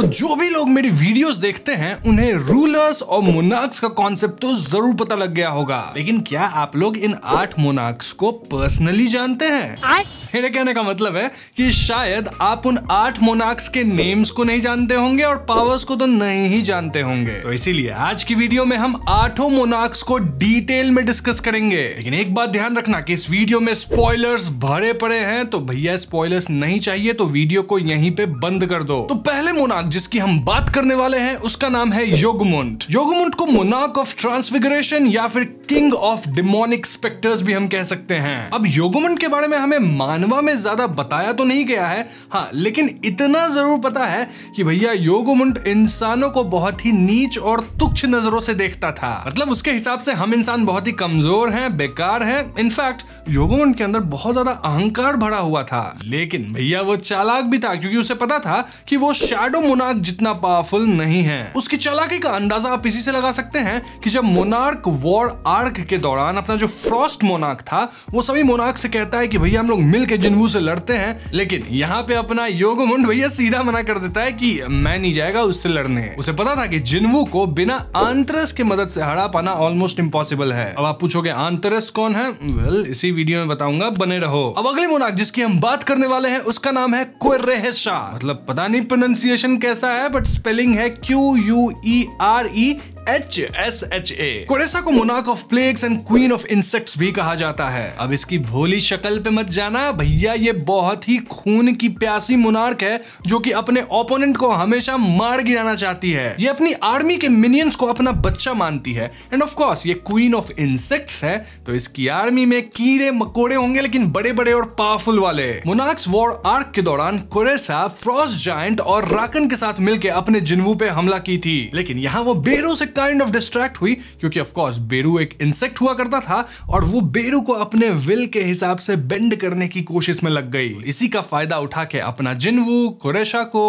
तो जो भी लोग मेरी वीडियोस देखते हैं उन्हें रूलर्स और मोनार्क्स का कॉन्सेप्ट तो जरूर पता लग गया होगा लेकिन क्या आप लोग इन आठ मोनार्क्स को पर्सनली जानते हैं मेरे कहने का मतलब है कि शायद आप उन आठ मोनार्क्स के नेम्स को नहीं जानते होंगे और पावर्स को तो नहीं ही जानते होंगे तो इसीलिए आज की वीडियो में हम आठों मोनार्क्स को डिटेल में डिस्कस करेंगे लेकिन एक बात ध्यान रखना कि इस वीडियो में स्पॉयलर्स भरे पड़े हैं तो भैया स्पॉयलर्स नहीं चाहिए तो वीडियो को यहीं पे बंद कर दो तो पहले मोनार्क जिसकी हम बात करने वाले हैं उसका नाम है योगमुंड योगमुंड को मोनार्क ऑफ ट्रांसफिगरेशन या फिर किंग ऑफ डिमोनिक स्पेक्टर्स भी हम कह सकते हैं अब योगमुंड के बारे में हमें मानवा में ज्यादा बताया तो नहीं गया है हाँ लेकिन इतना जरूर पता है कि भैया योगमुंड इंसानों को बहुत ही नीच और तुक तुच्छ नजरों से देखता था मतलब उसके हिसाब से हम इंसान बहुत ही कमजोर हैं बेकार हैं इनफैक्ट योगोन के अंदर बहुत ज्यादा अहंकार भरा हुआ था लेकिन भैया वो चालाक भी था क्योंकि उसे पता था कि वो शेडो मोनार्क जितना पावरफुल नहीं है उसकी चालाकी का अंदाजा आप इसी से लगा सकते हैं कि जब मोनार्क वॉर आर्क के दौरान अपना जो फ्रॉस्ट मोनार्क था वो सभी मोनार्क से कहता है कि भैया हम लोग मिल के जिनवू से लड़ते हैं लेकिन यहाँ पे अपना योग भैया सीधा मना कर देता है कि मैं नहीं जाएगा उससे लड़ने उसे पता था कि जिनवू को बिना आंतरस की मदद से हरा पाना ऑलमोस्ट इम्पॉसिबल है अब आप पूछोगे आंतरस कौन है वेल well, इसी वीडियो में बताऊंगा बने रहो अब अगले मोनाक जिसकी हम बात करने वाले हैं उसका नाम है कुरेहशा मतलब पता नहीं प्रोनाउंसिएशन कैसा है बट स्पेलिंग है Q U E R E H S H A कोरेसा को मोनाक of plagues and queen of insects भी कहा जाता है अब इसकी भोली शक्ल पे मत जाना भैया ये बहुत ही खून की प्यासी मोनार्क है जो कि अपने ओपोनेंट को हमेशा मार गिराना चाहती है ये अपनी आर्मी के मिनियंस को अपना बच्चा मानती है एंड ऑफ कोर्स ये क्वीन ऑफ इंसेक्ट्स है तो इसकी आर्मी में कीड़े मकोड़े होंगे लेकिन बड़े बड़े और पावरफुल वाले मोनाक्स वॉर आर्क के दौरान कोरेसा फ्रॉस्ट जॉइंट और राकन के साथ मिलकर अपने जिनवू पे हमला की थी लेकिन यहाँ वो बेरो से काइंड ऑफ डिस्ट्रैक्ट हुई क्योंकि कोर्स बेरू एक इंसेक्ट हुआ करता था और वो बेरू को अपने विल के हिसाब से बेंड करने की कोशिश में लग गई इसी का फायदा उठा के अपना जिनवू कुरेशा को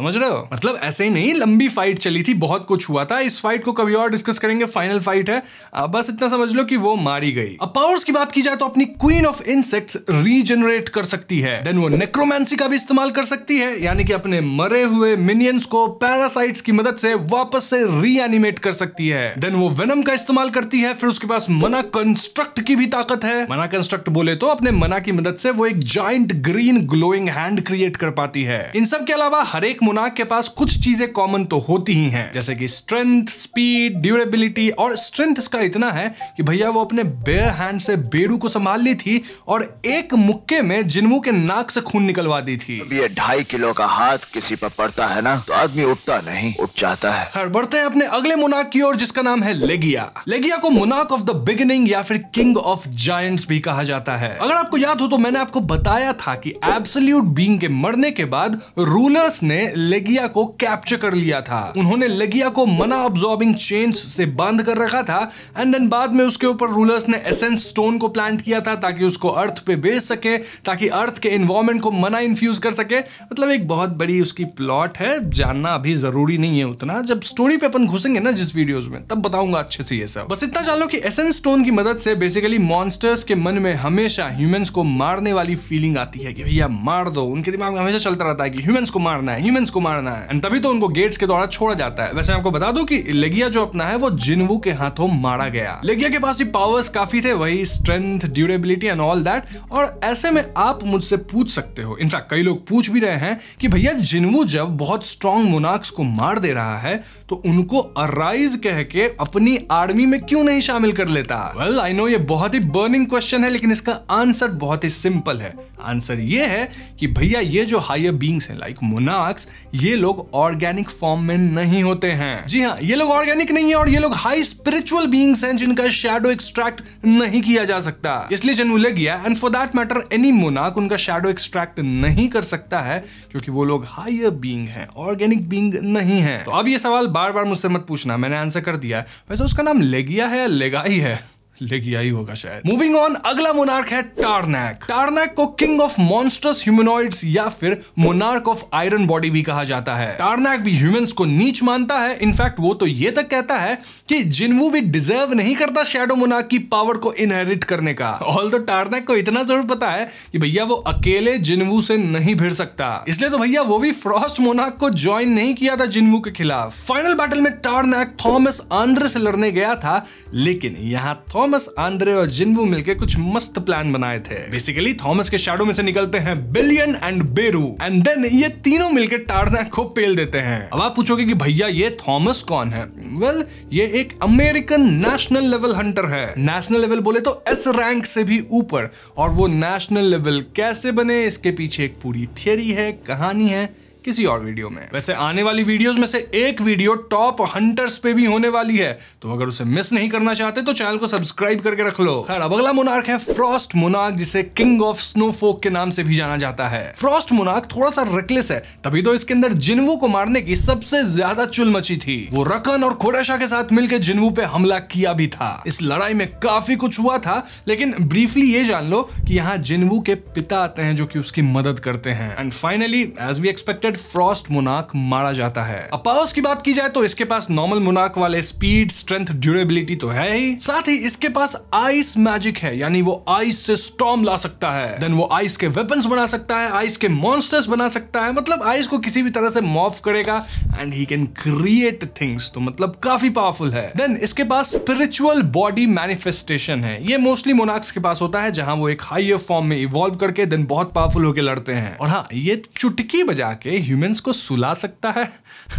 समझ रहे हो मतलब ऐसे ही नहीं लंबी फाइट चली थी बहुत कुछ हुआ था इस फाइट को कभी और डिस्कस करेंगे फाइनल फाइट है अब बस इतना समझ लो कि वो मारी गई अब पावर्स की बात की जाए तो अपनी क्वीन ऑफ इंसेक्ट्स रीजनरेट कर सकती है देन वो नेक्रोमेंसी का भी इस्तेमाल कर सकती है यानी कि अपने मरे हुए मिनियंस को पैरासाइट्स की मदद से वापस से रीएनिमेट कर सकती है देन वो वेनम का इस्तेमाल करती है फिर उसके पास मना कंस्ट्रक्ट की भी ताकत है मना कंस्ट्रक्ट बोले तो अपने मना की मदद से वो एक giant green glowing hand create कर पाती है इन सब के अलावा हर एक मुनाक के पास कुछ चीजें कॉमन तो होती ही हैं जैसे कि स्ट्रेंथ स्पीड ड्यूरेबिलिटी और स्ट्रेंथ इसका इतना है कि भैया वो अपने बेयर हैंड से बेड़ू को संभाल ली थी और एक मुक्के में जिनवू के नाक से खून निकलवा दी थी ये ढाई किलो का हाथ किसी पर पड़ता है ना तो आदमी उठता नहीं उठ जाता है खैर बढ़ते हैं अपने अगले मुनाक की ओर जिसका नाम है लेगिया लेगिया को मुनाक ऑफ द बिगिनिंग या फिर किंग ऑफ जायंट्स भी कहा जाता है अगर आपको याद हो तो मैंने आपको बताया था कि एब्सोल्यूट बींग के मरने के बाद रूलर्स ने लेगिया को कैप्चर कर लिया था उन्होंने लेगिया को मना अब्जॉर्बिंग चेन्स से बांध कर रखा था एंड देन बाद में उसके ऊपर रूलर्स ने एसेंस स्टोन को प्लांट किया था ताकि उसको अर्थ पे बेच सके ताकि अर्थ के इन्वायरमेंट को मना इन्फ्यूज कर सके मतलब एक बहुत बड़ी उसकी प्लॉट है जानना अभी जरूरी नहीं है उतना जब स्टोरी पे अपन घुसेंगे ना जिस वीडियोज में तब बताऊंगा अच्छे से ये सब बस इतना जान लो कि एसेंस स्टोन की मदद से बेसिकली मॉन्स्टर्स के मन में हमेशा ह्यूमंस को मारने वाली फीलिंग आती है कि भैया मार दो उनके दिमाग में हमेशा चलता रहता है कि ह्यूमंस को मारना है ह्यूमन डेमंस को मारना है एंड तभी तो उनको गेट्स के द्वारा छोड़ा जाता है वैसे आपको बता दूं कि लेगिया जो अपना है वो जिनवू के हाथों मारा गया लेगिया के पास ही पावर्स काफी थे वही strength durability and all that और ऐसे में आप मुझसे पूछ सकते हो इनफैक्ट कई लोग पूछ भी रहे हैं कि भैया जिनवू जब बहुत स्ट्रांग मोनाक्स को मार दे रहा है तो उनको अराइज कह के अपनी आर्मी में क्यों नहीं शामिल कर लेता वेल आई नो ये बहुत ही बर्निंग क्वेश्चन है लेकिन इसका आंसर बहुत ही सिंपल है आंसर ये है कि भैया ये जो हायर बींग्स हैं लाइक मोनाक्स ये लोग ऑर्गेनिक फॉर्म में नहीं होते हैं जी हाँ ये लोग ऑर्गेनिक नहीं है और ये लोग हाई स्पिरिचुअल बींग्स हैं जिनका शेडो एक्सट्रैक्ट नहीं किया जा सकता इसलिए ले गया and for that matter any मोनाक उनका शेडो एक्सट्रैक्ट नहीं कर सकता है क्योंकि वो लोग हायर बींग है ऑर्गेनिक बींग नहीं है तो अब ये सवाल बार बार मुझसे मत पूछना मैंने आंसर कर दिया वैसे उसका नाम लेगिया है या ही है लेके आई होगा शायद मूविंग ऑन अगला मोनार्क है टारनैक टारनैक को किंग ऑफ मॉन्स्टर्स ह्यूमनोइड या फिर मोनार्क ऑफ आयरन बॉडी भी कहा जाता है टारनैक भी ह्यूमंस को नीच मानता है इनफैक्ट वो तो ये तक कहता है कि जिनवू भी डिजर्व नहीं करता शेडो मोनार्क की पावर को इनहेरिट करने का ऑल तो टारनैक को इतना जरूर पता है कि भैया वो अकेले जिनवू से नहीं भिड़ सकता इसलिए तो भैया वो भी फ्रॉस्ट मोनार्क को ज्वाइन नहीं किया था जिनवू के खिलाफ फाइनल बैटल में टारनैक थॉमस आंध्र से लड़ने गया था लेकिन यहाँ थॉमस थॉमस आंद्रे और जिनवू मिलकर कुछ मस्त प्लान बनाए थे बेसिकली थॉमस के शेडो में से निकलते हैं Bellion and Beru and then ये तीनों मिलकर टारना को पेल देते हैं अब आप पूछोगे कि भैया ये थॉमस कौन है वेल well, ये एक अमेरिकन नेशनल लेवल हंटर है नेशनल लेवल बोले तो एस रैंक से भी ऊपर और वो नेशनल लेवल कैसे बने इसके पीछे एक पूरी थियरी है कहानी है किसी और वीडियो में वैसे आने वाली वीडियोस में से एक वीडियो टॉप हंटर्स पे भी होने वाली है तो अगर उसे मिस नहीं करना चाहते तो चैनल को सब्सक्राइब करके रख लो खैर अब अगला मोनार्क है फ्रॉस्ट मोनार्क जिसे किंग ऑफ स्नोफोक के नाम से भी जाना जाता है फ्रॉस्ट मोनार्क थोड़ा सा रेकलेस है तभी तो इसके अंदर जिनवू को मारने की सबसे ज्यादा चुल मची थी वो रकन और खोडाशा के साथ मिलकर जिनवू पे हमला किया भी था इस लड़ाई में काफी कुछ हुआ था लेकिन ब्रीफली ये जान लो कि यहाँ जिनवू के पिता आते हैं जो कि उसकी मदद करते हैं and finally as we expected red frost मुनाक मारा जाता है अब पावर्स की बात की जाए तो इसके पास नॉर्मल मुनाक वाले स्पीड स्ट्रेंथ ड्यूरेबिलिटी तो है ही साथ ही इसके पास आइस मैजिक है यानी वो आइस से स्टॉम ला सकता है देन वो आइस के वेपन्स बना सकता है आइस के मॉन्स्टर्स बना सकता है मतलब आइस को किसी भी तरह से मॉफ करेगा and he can create things तो मतलब काफी पावरफुल है देन इसके पास स्पिरिचुअल बॉडी मैनिफेस्टेशन है ये मोस्टली मोनाक्स के पास होता है जहां वो एक हाइयर फॉर्म में इवॉल्व करके देन बहुत पावरफुल होकर लड़ते हैं और हाँ ये चुटकी बजा के ह्यूमंस को सुला सकता है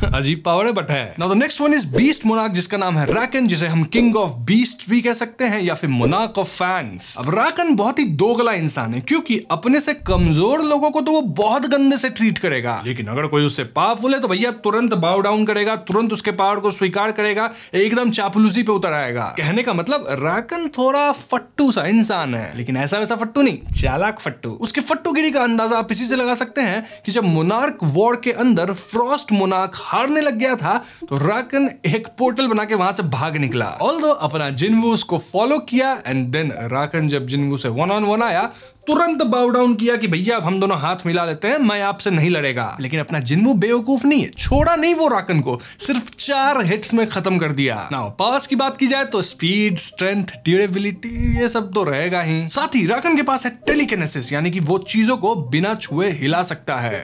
अजीब पावर है बट है now the next one is beast मोनाक जिसका नाम है राकन जिसे हम किंग ऑफ बीस्ट भी कह सकते हैं या फिर मोनाक ऑफ फैंस अब राकन बहुत ही दोगला इंसान है क्योंकि अपने से कमजोर लोगों को तो वो बहुत गंदे से ट्रीट करेगा लेकिन अगर कोई उससे पावरफुल है तो भैया तुरंत बाव डाउन करेगा तुरंत उसके पावर को स्वीकार करेगा एकदम चापलूसी पे उतर आएगा कहने का मतलब राकन थोड़ा फट्टू सा इंसान है लेकिन ऐसा वैसा फट्टू नहीं चालाक फट्टू उसके फट्टूगिरी का अंदाजा आप इसी से लगा सकते हैं कि जब मोनार्क वॉर के अंदर फ्रॉस्ट मोनाक हारने लग गया था तो राकन एक पोर्टल बना के वहां से भाग निकला ऑल अपना जिनवू उसको फॉलो किया एंड देन राकन जब जिनवू से वन ऑन वन आया तुरंत बाउ डाउन किया कि भैया अब हम दोनों हाथ मिला लेते हैं मैं आपसे नहीं लड़ेगा लेकिन अपना जिनवू बेवकूफ नहीं है छोड़ा नहीं वो राकन को सिर्फ चार हिट्स में खत्म कर दिया ना पावर्स की बात की जाए तो स्पीड स्ट्रेंथ ड्यूरेबिलिटी ये सब तो रहेगा ही साथ ही राकन के पास है टेलीकेनेसिस यानी कि वो चीजों को बिना छुए हिला सकता है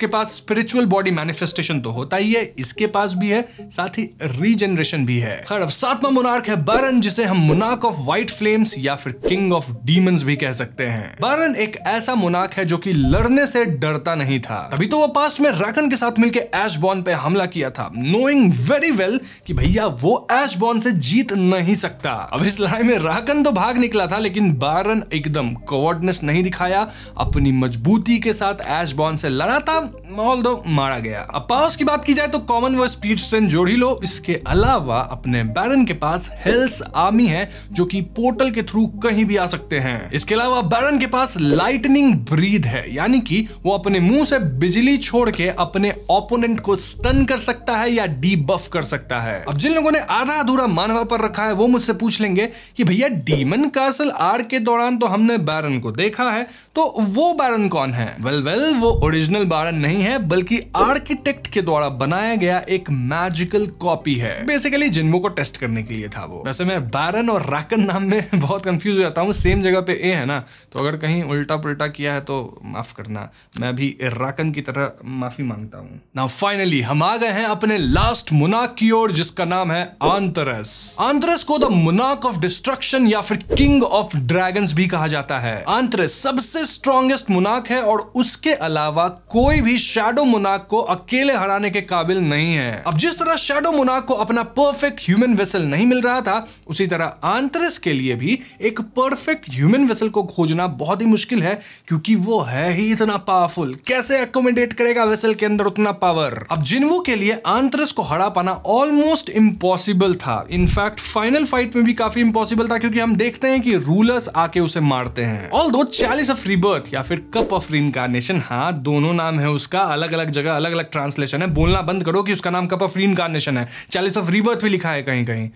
के पास स्पिरिचुअल बॉडी मैनिफेस्टेशन तो होता ही है इसके पास भी है साथ ही रीजनरेशन भी है खैर अब सातवा मोनार्क है बरन जिसे हम मोनार्क ऑफ व्हाइट फ्लेम्स या फिर किंग ऑफ डीमंस भी कह सकते सकते हैं बारन एक ऐसा मुनाक है जो कि लड़ने से डरता नहीं था तभी तो वो पास्ट में राकन के साथ मिलकर बॉन पे हमला किया था नोइंग वेरी वेल कि भैया वो एश बॉन से जीत नहीं सकता अब इस लड़ाई में राकन तो भाग निकला था लेकिन बारन एकदम कोवर्डनेस नहीं दिखाया अपनी मजबूती के साथ एश बॉन से लड़ा था ऑल दो तो मारा गया अब पास की बात की जाए तो कॉमन वो स्पीड स्ट्रेंथ जोड़ ही लो इसके अलावा अपने बैरन के पास हेल्स आर्मी है जो कि पोर्टल के थ्रू कहीं भी आ सकते हैं इसके अलावा अब बैरन के पास लाइटनिंग ब्रीद है यानी कि वो अपने मुंह से बिजली छोड़ के अपने ओपोनेंट को स्टन कर सकता है या डीबफ कर सकता है अब जिन लोगों ने आधा अधूरा मानवा पर रखा है वो मुझसे पूछ लेंगे कि भैया डीमन कासल आर के दौरान तो हमने बैरन को देखा है तो वो बैरन कौन है वेल वेल वो ओरिजिनल बैरन नहीं है बल्कि आर्किटेक्ट के द्वारा बनाया गया एक मैजिकल कॉपी है बेसिकली जिनमो को टेस्ट करने के लिए था वो वैसे मैं बैरन और राकन नाम में बहुत कंफ्यूज हो जाता हूँ सेम जगह पे ए है ना तो अगर कहीं उल्टा पुल्टा किया है तो माफ़ करना मैं भी इराकन की तरह माफ़ी मांगता हूँ नाउ फाइनली हम आ गए हैं अपने लास्ट मुनाक की ओर जिसका नाम है आंतरस आंतरस को द मुनाक ऑफ डिस्ट्रक्शन या फिर किंग ऑफ ड्रैगन भी कहा जाता है आंतरस सबसे स्ट्रॉन्गेस्ट मुनाक है और उसके अलावा कोई भी शेडो मुनाक को अकेले हराने के काबिल नहीं है अब जिस तरह शेडो मुनाक को अपना परफेक्ट ह्यूमन वेसल नहीं मिल रहा था उसी तरह आंतरस के लिए भी एक परफेक्ट ह्यूमन वेसल को खोजना बहुत ही मुश्किल है क्योंकि वो है ही इतना पावरफुल कैसे अकोमोडेट करेगा वेसल के अंदर उतना पावर अब जिनवो के लिए आंतरस को हरा पाना ऑलमोस्ट इम्पॉसिबल था इनफैक्ट फाइनल फाइट में भी काफी इम्पॉसिबल था क्योंकि हम देखते हैं कि रूलर्स आके उसे मारते हैं ऑल दो चालीस ऑफ रिबर्थ या फिर कप ऑफ रिनकारनेशन हाँ दोनों नाम है उसका अलग अलग जगह अलग अलग ट्रांसलेशन है बोलना बंद करो कि उसका नाम कप ऑफ रिनकारनेशन है चालीस ऑफ रिबर्थ भी लिखा है कहीं कहीं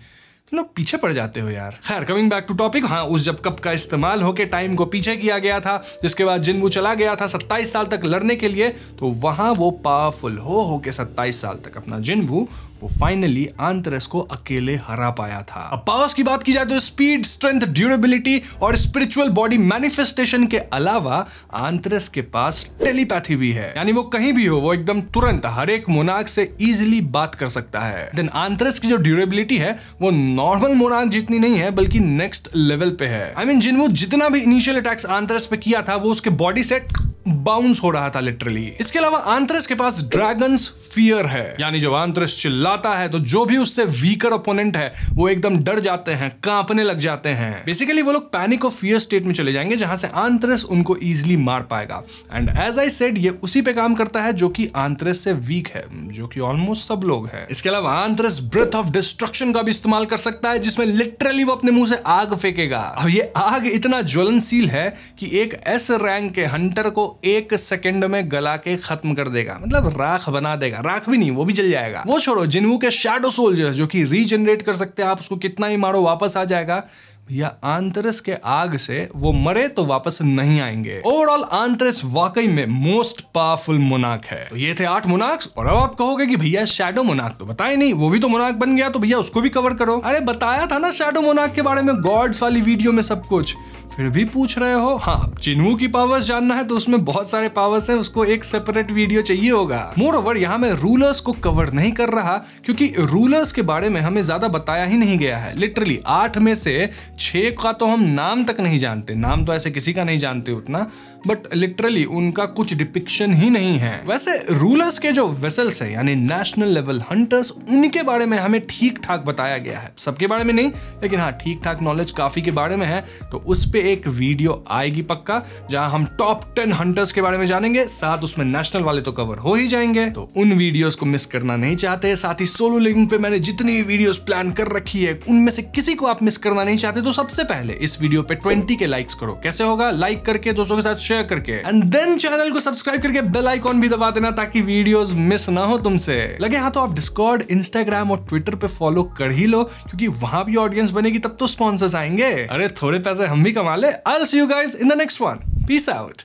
लोग पीछे पड़ जाते हो यार खैर कमिंग बैक टू टॉपिक हाँ उस जब कप का इस्तेमाल होकर टाइम को पीछे किया गया था जिसके बाद जिन वो चला गया था 27 साल तक लड़ने के लिए तो वहाँ वो पावरफुल हो होके 27 साल तक अपना जिन वो वो फाइनली आंतरस को अकेले हरा पाया था अब पावर्स की बात की जाए तो स्पीड स्ट्रेंथ ड्यूरेबिलिटी और स्पिरिचुअल बॉडी मैनिफेस्टेशन के अलावा आंतरस के पास टेलीपैथी भी है यानी वो कहीं भी हो वो एकदम तुरंत हर एक मोनाक से इजिली बात कर सकता है देन आंतरस की जो ड्यूरेबिलिटी है वो नॉर्मल मोनाक जितनी नहीं है बल्कि नेक्स्ट लेवल पे है I I mean mean, Jinwoo जितना भी इनिशियल अटैक्स आंतरस पे किया था वो उसके बॉडी से बाउंस हो रहा था लिटरली इसके अलावा आंतरस के पास ड्रैगन्स फियर है यानी जब आंतरस चिल्लाता है तो जो भी उससे वीकर ओपोनेंट है वो एकदम डर जाते हैं कांपने लग जाते हैं बेसिकली वो लोग पैनिक और फियर स्टेट में चले जाएंगे जहां से आंतरस उनको इजिली मार पाएगा एंड एज आई सेड ये उसी पे काम करता है जो की आंतरस से वीक है जो की ऑलमोस्ट सब लोग है इसके अलावा आंतरस ब्रेथ ऑफ डिस्ट्रक्शन का भी इस्तेमाल कर सकता है जिसमें लिटरली वो अपने मुंह से आग फेंकेगा अब ये आग इतना ज्वलनशील है कि एक एस रैंक के हंटर को एक सेकंड में गला के खत्म कर देगा मतलब राख बना देगा राख भी नहीं वो भी जल जाएगा वो छोड़ो जिनवू के शैडो सोल्जर जो कि रीजनरेट कर सकते हैं आप उसको कितना ही मारो वापस आ जाएगा या आंतरस के आग से वो मरे तो वापस नहीं आएंगे ओवरऑल आंतरस वाकई में मोस्ट पावरफुल मुनाक है तो ये थे आठ मोनाक्स और अब आप कहोगे कि भैया शैडो मुनाक तो बताए नहीं वो भी तो मुनाक बन गया तो भैया उसको भी कवर करो अरे बताया था ना शैडो मुनाक के बारे में गॉड्स वाली वीडियो में सब कुछ फिर भी पूछ रहे हो हाँ चिन्हू की पावर्स जानना है तो उसमें बहुत सारे पावर्स है उसको एक सेपरेट वीडियो चाहिए होगा मोर ओवर यहाँ मैं रूलर्स को कवर नहीं कर रहा क्योंकि रूलर्स के बारे में हमें ज्यादा बताया ही नहीं गया है लिटरली आठ में से छ का तो हम नाम तक नहीं जानते नाम तो ऐसे किसी का नहीं जानते उतना बट लिटरली उनका कुछ डिपिक्शन ही नहीं है वैसे रूलर्स के जो वेसल्स है यानी नेशनल लेवल हंटर्स उनके बारे में हमें ठीक ठाक बताया गया है सबके बारे में नहीं लेकिन हाँ ठीक ठाक नॉलेज काफी के बारे में है तो उस पर एक वीडियो आएगी पक्का जहां हम टॉप टेन हंटर्स के बारे में जानेंगे साथ उसमें नेशनल वाले तो कवर हो ही जाएंगे तो उन वीडियोस को मिस करना नहीं चाहते साथ ही सोलो लिविंग पे मैंने जितनी भी वीडियोस प्लान कर रखी है उनमें से किसी को आप मिस करना नहीं चाहते तो सबसे पहले इस वीडियो पे ट्वेंटी के लाइक्स करो कैसे होगा लाइक करके दोस्तों के साथ शेयर करके एंड देन चैनल को सब्सक्राइब करके बेल आइकॉन भी दबा देना ताकि वीडियोस मिस ना हो तुमसे लगे हाँ तो आप डिस्कॉर्ड इंस्टाग्राम और ट्विटर पे फॉलो कर ही लो क्योंकि वहां भी ऑडियंस बनेगी तब तो स्पॉन्सर्स आएंगे अरे थोड़े पैसे हम भी कमा I'll see you guys in the next one. Peace out.